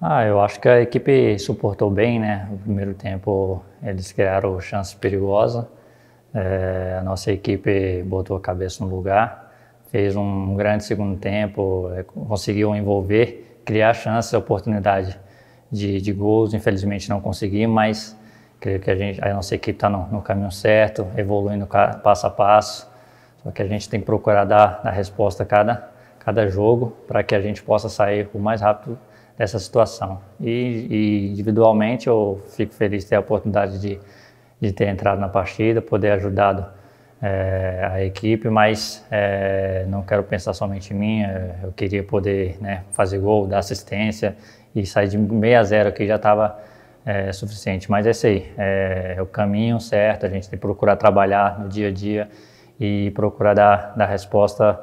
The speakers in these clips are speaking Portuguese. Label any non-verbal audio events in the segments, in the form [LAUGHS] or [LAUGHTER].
Ah, eu acho que a equipe suportou bem, né? No primeiro tempo eles criaram chance perigosa. É, a nossa equipe botou a cabeça no lugar, fez um grande segundo tempo, é, conseguiu envolver, criar chances, oportunidade de, de gols. Infelizmente não consegui, mas creio que a, gente, a nossa equipe está no, no, caminho certo, evoluindo passo a passo. Só que a gente tem que procurar dar a resposta a cada, cada jogo para que a gente possa sair o mais rápido possível dessa situação. E, e, individualmente eu fico feliz de ter a oportunidade de, de ter entrado na partida, poder ajudado é, a equipe, mas é, não quero pensar somente em mim, eh, eu queria poder né, fazer gol, dar assistência e sair de 6 a 0 que já estava é, suficiente. Mas é isso aí, é, o caminho certo, a gente tem que procurar trabalhar no dia a dia e procurar dar, dar resposta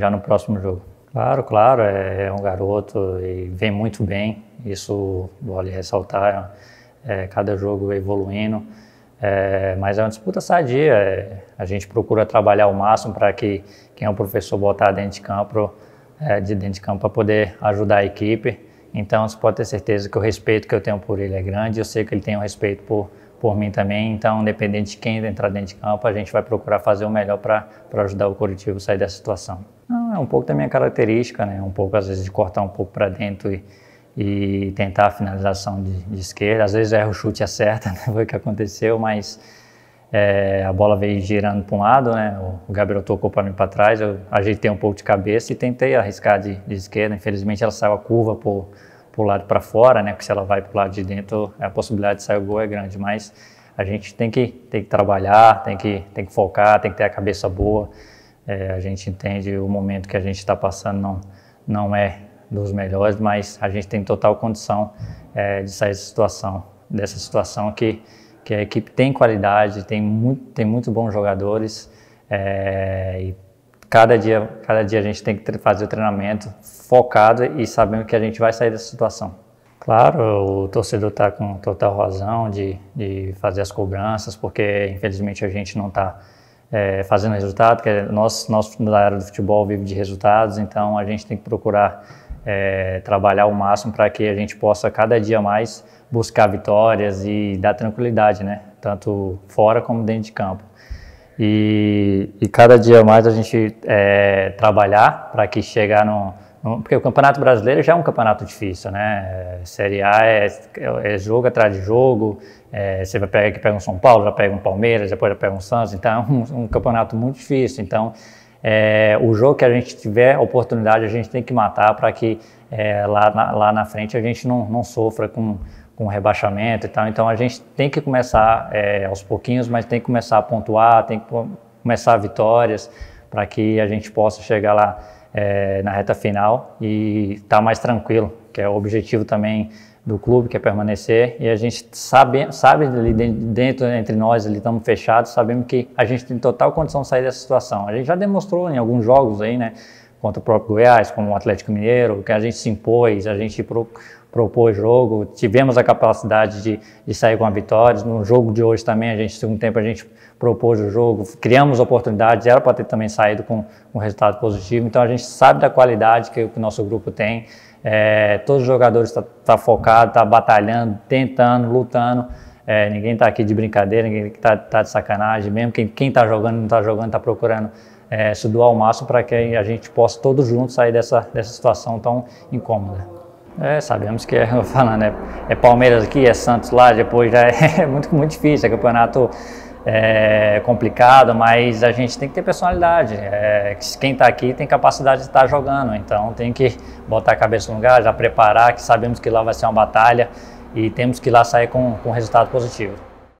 já no próximo jogo. Claro, claro, é, é, um garoto e vem muito bem, isso vale ressaltar, é, cada jogo evoluindo, é, mas é uma disputa sadia, é, a gente procura trabalhar o máximo para que quem é o professor botar dentro de campo, é, de dentro de campo para poder ajudar a equipe, então você pode ter certeza que o respeito que eu tenho por ele é grande, eu sei que ele tem o um respeito por, por mim também. Então, independente de quem entrar dentro de campo, a gente vai procurar fazer o melhor para ajudar o Curitiba a sair dessa situação. Não, é um pouco da minha característica, né? Um pouco, às vezes, de cortar um pouco para dentro e, e tentar a finalização de, de esquerda. Às vezes erra o chute e acerta, [LAUGHS] né? foi o que aconteceu, mas é, a bola veio girando para um lado, né? o Gabriel tocou para mim para trás, eu ajeitei um pouco de cabeça e tentei arriscar de, de esquerda. Infelizmente ela saiu a curva por para o lado para fora, né? Porque se ela vai para o lado de dentro, a possibilidade de sair o gol é grande. Mas a gente tem que, tem que trabalhar, tem que, tem que focar, tem que ter a cabeça boa. É, a gente entende o momento que a gente está passando não, não é dos melhores, mas a gente tem total condição é, de sair dessa situação, dessa situação que, que a equipe tem qualidade, tem muito, tem muito bons jogadores é, e cada dia, cada dia a gente tem que fazer o treinamento focado e sabendo que a gente vai sair dessa situação. Claro, o torcedor está com total razão de, de fazer as cobranças, porque infelizmente a gente não está é, fazendo resultado, que nós, nós da área do futebol vive de resultados, então a gente tem que procurar é, trabalhar o máximo para que a gente possa cada dia mais buscar vitórias e dar tranquilidade, né? Tanto fora como dentro de campo. E, e cada dia mais a gente é, trabalhar para que chegar no, no, Porque o Campeonato Brasileiro já é um campeonato difícil, né? É, Série A é, é, é jogo atrás de jogo, é, você vai pegar que pega um São Paulo, já pega um Palmeiras, depois já pega um Santos, então é um, um campeonato muito difícil. Então, é, o jogo que a gente tiver oportunidade, a gente tem que matar para que é, lá, na, lá na frente a gente não, não sofra com com rebaixamento e tal. Então a gente tem que começar é, aos pouquinhos, mas tem que começar a pontuar, tem que começar vitórias para que a gente possa chegar lá é, na reta final e estar tá mais tranquilo, que é o objetivo também do clube, que é permanecer. E a gente sabe, sabe ali dentro, entre nós, ali estamos fechados, sabemos que a gente tem total condição de sair dessa situação. A gente já demonstrou em alguns jogos aí, né? contra o próprio Goiás, como o Atlético Mineiro, que a gente se impôs, a gente pro, propôs jogo, tivemos a capacidade de, de sair com a vitória. No jogo de hoje também, a gente, segundo tempo, a gente propôs o jogo, criamos oportunidades, era para ter também saído com um resultado positivo. Então a gente sabe da qualidade que, que o nosso grupo tem. É, todos os jogadores estão tá, tá focados, estão tá batalhando, tentando, lutando. É, ninguém está aqui de brincadeira, ninguém está tá de sacanagem. Mesmo quem está jogando não está jogando, está procurando é, se doar ao máximo para que a gente possa todos juntos sair dessa, dessa situação tão incômoda. É, sabemos que é, falando, é, é Palmeiras aqui, é Santos lá, depois já é, [LAUGHS] é muito, muito difícil, é campeonato é, complicado, mas a gente tem que ter personalidade. É, quem está aqui tem capacidade de estar tá jogando, então tem que botar a cabeça no lugar, já preparar, que sabemos que lá vai ser uma batalha e temos que ir lá sair com, com resultado positivo.